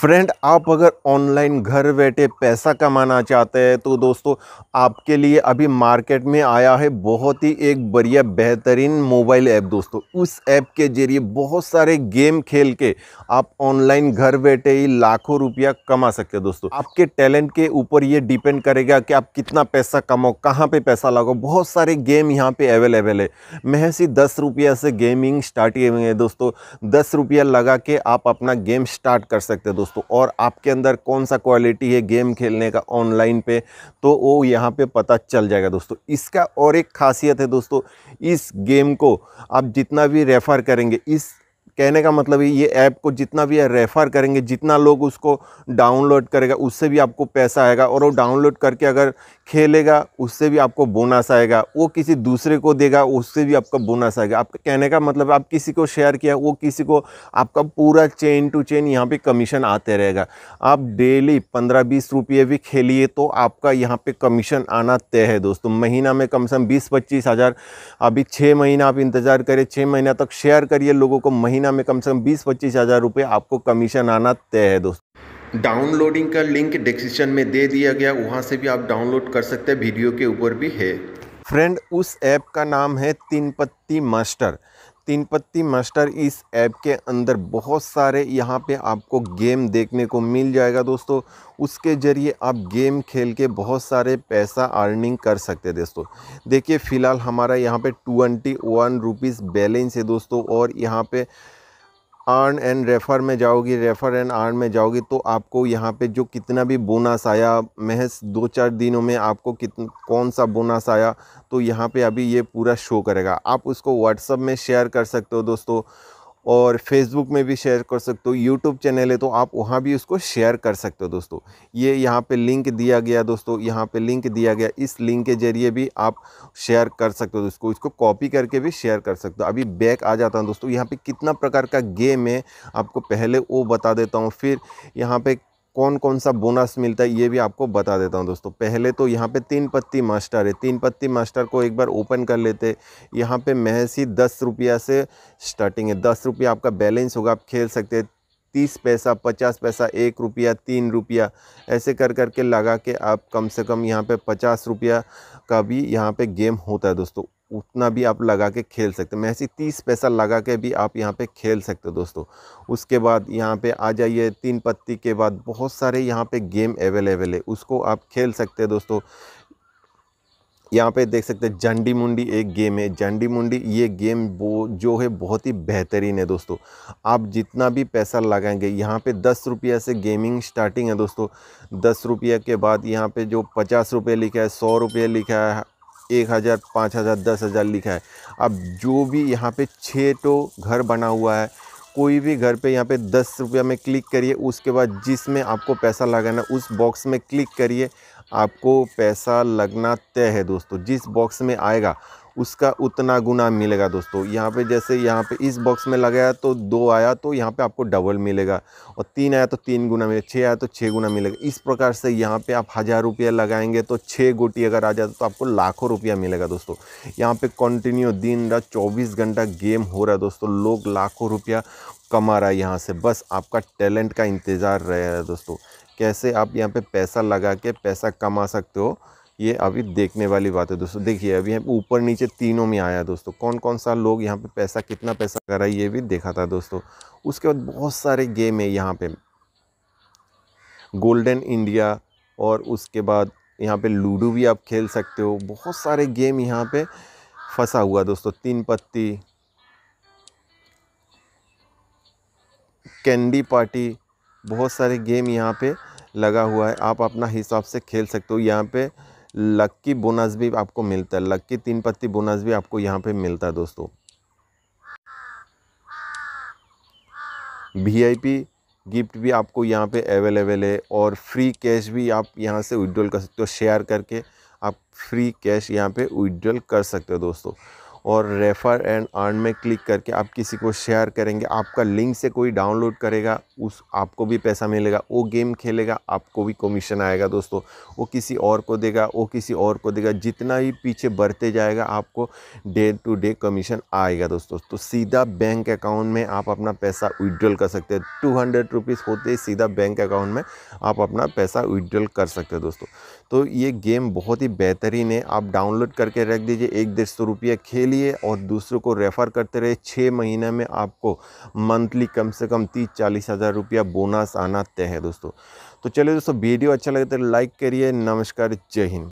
friend आप अगर online घर बैठे पैसा कमाना चाहते हैं तो दोस्तों आपके लिए अभी मार्केट में आया है बहुत ही एक बढ़िया बेहतरीन मोबाइल ऐप दोस्तों उस ऐप के जरिए बहुत सारे गेम खेल के आप ऑनलाइन घर बैठे ही लाखों रुपया कमा सकते हैं दोस्तों आपके टैलेंट के ऊपर ये डिपेंड करेगा कि आप कितना पैसा कमाओ कहाँ पर पैसा लगाओ बहुत सारे गेम यहाँ पर अवेलेबल है महसी दस रुपया से गेमिंग स्टार्ट किए हुए हैं दोस्तों दस रुपया लगा के आप अपना गेम स्टार्ट कर सकते हैं दोस्तों दोस्तों और आपके अंदर कौन सा क्वालिटी है गेम खेलने का ऑनलाइन पे तो वो यहाँ पे पता चल जाएगा दोस्तों इसका और एक खासियत है दोस्तों इस गेम को आप जितना भी रेफ़र करेंगे इस कहने का मतलब ये ऐप को जितना भी रेफ़र करेंगे जितना लोग उसको डाउनलोड करेगा उससे भी आपको पैसा आएगा और वो डाउनलोड करके अगर खेलेगा उससे भी आपको बोनस आएगा वो किसी दूसरे को देगा उससे भी आपका बोनस आएगा आपका कहने का मतलब आप किसी को शेयर किया वो किसी को आपका पूरा चेन टू चेन यहाँ पर कमीशन आते रहेगा आप डेली पंद्रह बीस रुपये भी खेलिए तो आपका यहाँ पर कमीशन आना तय है दोस्तों महीना में कम से कम बीस पच्चीस हज़ार अभी छः महीना आप इंतज़ार करिए छः महीना तक शेयर करिए लोगों को महीना महीना में कम से कम बीस पच्चीस हज़ार रुपये आपको कमीशन आना तय है दोस्तों डाउनलोडिंग का लिंक डिस्क्रिप्शन में दे दिया गया वहाँ से भी आप डाउनलोड कर सकते हैं वीडियो के ऊपर भी है फ्रेंड उस ऐप का नाम है तीन पत्ती मास्टर तीन पत्ती मास्टर इस ऐप के अंदर बहुत सारे यहाँ पे आपको गेम देखने को मिल जाएगा दोस्तों उसके ज़रिए आप गेम खेल के बहुत सारे पैसा अर्निंग कर सकते हैं दोस्तों देखिए फ़िलहाल हमारा यहाँ पे ट्वेंटी वन रुपीज़ बैलेंस है दोस्तों और यहाँ पे आर्न एंड रेफ़र में जाओगी रेफ़र एंड आर्न में जाओगी तो आपको यहाँ पे जो कितना भी बोनस आया महज दो चार दिनों में आपको कितन कौन सा बोनस आया तो यहाँ पे अभी ये पूरा शो करेगा आप उसको व्हाट्सअप में शेयर कर सकते हो दोस्तों और फेसबुक में भी शेयर कर सकते हो यूट्यूब चैनल है तो आप वहाँ भी उसको शेयर कर सकते हो दोस्तों ये यहाँ पे लिंक दिया गया दोस्तों यहाँ पे लिंक दिया गया इस लिंक के ज़रिए भी आप शेयर कर सकते हो दोस्तों इसको कॉपी करके भी शेयर कर सकते हो अभी बैक आ जाता हूँ दोस्तों यहाँ पर कितना प्रकार का गेम है आपको पहले वो बता देता हूँ फिर यहाँ पर कौन कौन सा बोनस मिलता है ये भी आपको बता देता हूँ दोस्तों पहले तो यहाँ पे तीन पत्ती मास्टर है तीन पत्ती मास्टर को एक बार ओपन कर लेते यहाँ पे महज ही दस रुपया से स्टार्टिंग है दस रुपया आपका बैलेंस होगा आप खेल सकते हैं तीस पैसा पचास पैसा एक रुपया तीन रुपया ऐसे कर कर के लगा के आप कम से कम यहाँ पे पचास रुपया का भी यहाँ पे गेम होता है दोस्तों उतना भी आप लगा के खेल सकते हैं मैसी तीस पैसा लगा के भी आप यहाँ पे खेल सकते हो दोस्तों उसके बाद यहाँ पे आ जाइए तीन पत्ती के बाद बहुत सारे यहाँ पे गेम अवेलेबल है उसको आप खेल सकते हैं दोस्तों यहाँ पे देख सकते हैं जंडी मुंडी एक गेम है जंडी मुंडी ये गेम वो जो है बहुत ही बेहतरीन है दोस्तों आप जितना भी पैसा लगाएंगे यहाँ पे दस रुपया से गेमिंग स्टार्टिंग है दोस्तों दस रुपये के बाद यहाँ पे जो पचास रुपये लिखा है सौ रुपये लिखा है एक हज़ार पाँच हज़ार दस हज़ार लिखा है अब जो भी यहाँ पे छः टो घर बना हुआ है कोई भी घर पे यहाँ पे दस रुपया में क्लिक करिए उसके बाद जिसमें आपको पैसा लगाना उस बॉक्स में क्लिक करिए आपको पैसा लगना तय है दोस्तों जिस बॉक्स में आएगा उसका उतना गुना मिलेगा दोस्तों यहाँ पे जैसे यहाँ पे इस बॉक्स में लगाया तो दो आया तो यहाँ पे आपको डबल मिलेगा और तीन आया तो तीन गुना मिलेगा छः आया तो छः गुना मिलेगा इस प्रकार से यहाँ पे आप हज़ार रुपया लगाएंगे तो छः गोटी अगर आ जाता तो आपको लाखों रुपया मिलेगा दोस्तों यहाँ पर कंटिन्यू दिन रात चौबीस घंटा गेम हो रहा है दोस्तों लोग लाखों रुपया कमा रहा है यहाँ से बस आपका टैलेंट का इंतज़ार रह रहा है दोस्तों कैसे आप यहाँ पर पैसा लगा के पैसा कमा सकते हो ये अभी देखने वाली बात है दोस्तों देखिए अभी हम ऊपर नीचे तीनों में आया दोस्तों कौन कौन सा लोग यहाँ पे पैसा कितना पैसा करा ये भी देखा था दोस्तों उसके बाद बहुत सारे गेम है यहाँ पे गोल्डन इंडिया और उसके बाद यहाँ पे लूडो भी आप खेल सकते हो बहुत सारे गेम यहाँ पे फंसा हुआ दोस्तों तीन पत्ती कैंडी पार्टी बहुत सारे गेम यहाँ पे लगा हुआ है आप अपना हिसाब से खेल सकते हो यहाँ पे लक्की बोनस भी आपको मिलता है लक्की तीन पत्ती बोनस भी आपको यहाँ पे मिलता है दोस्तों वीआईपी गिफ्ट भी आपको यहाँ पे अवेलेबल है और फ्री कैश भी आप यहाँ से विड्रॉल कर सकते हो शेयर करके आप फ्री कैश यहाँ पे विड्रॉल कर सकते हो दोस्तों और रेफ़र एंड अर्न में क्लिक करके आप किसी को शेयर करेंगे आपका लिंक से कोई डाउनलोड करेगा उस आपको भी पैसा मिलेगा वो गेम खेलेगा आपको भी कमीशन आएगा दोस्तों वो किसी और को देगा वो किसी और को देगा जितना ही पीछे बढ़ते जाएगा आपको डे टू डे कमीशन आएगा दोस्तों तो सीधा बैंक अकाउंट में आप अपना पैसा विड्रॉल कर सकते हैं टू हंड्रेड रुपीज़ होते ही सीधा बैंक अकाउंट में आप अपना पैसा विड्रॉल कर सकते हैं दोस्तों तो ये गेम बहुत ही बेहतरीन है आप डाउनलोड करके रख दीजिए एक डेढ़ सौ रुपया खेल लिए और दूसरों को रेफ़र करते रहे छः महीने में आपको मंथली कम से कम तीस चालीस हज़ार रुपया बोनस आना तय है दोस्तों तो चलिए दोस्तों वीडियो अच्छा लगे तो लाइक करिए नमस्कार जय हिंद